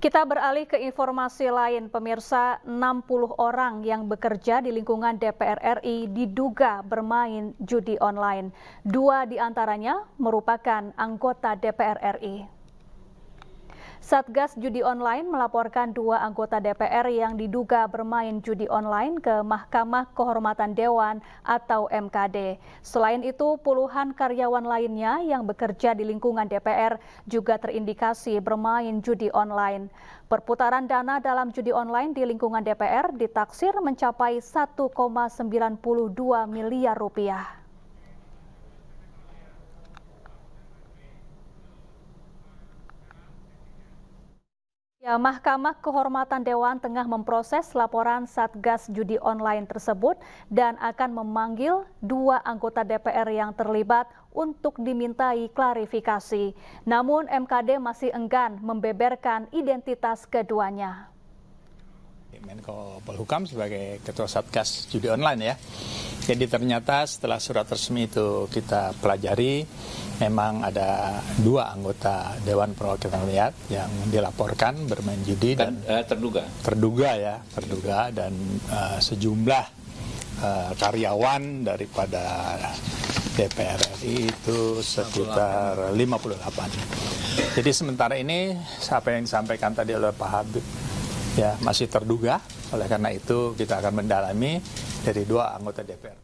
Kita beralih ke informasi lain, pemirsa 60 orang yang bekerja di lingkungan DPR RI diduga bermain judi online. Dua di antaranya merupakan anggota DPR RI. Satgas Judi Online melaporkan dua anggota DPR yang diduga bermain judi online ke Mahkamah Kehormatan Dewan atau MKD. Selain itu, puluhan karyawan lainnya yang bekerja di lingkungan DPR juga terindikasi bermain judi online. Perputaran dana dalam judi online di lingkungan DPR ditaksir mencapai 1,92 miliar rupiah. Eh, Mahkamah Kehormatan Dewan tengah memproses laporan Satgas judi online tersebut dan akan memanggil dua anggota DPR yang terlibat untuk dimintai klarifikasi. Namun MKD masih enggan membeberkan identitas keduanya. Menko Polhukam sebagai Ketua Satgas Judi Online ya. Jadi ternyata setelah surat resmi itu kita pelajari, memang ada dua anggota Dewan Perwakilan Rakyat yang dilaporkan bermain judi kan, dan, dan uh, eh, terduga terduga ya terduga dan uh, sejumlah uh, karyawan daripada DPR RI itu sekitar 58. Jadi sementara ini apa yang disampaikan tadi oleh Pak Habib ya masih terduga. Oleh karena itu kita akan mendalami dari dua anggota DPR.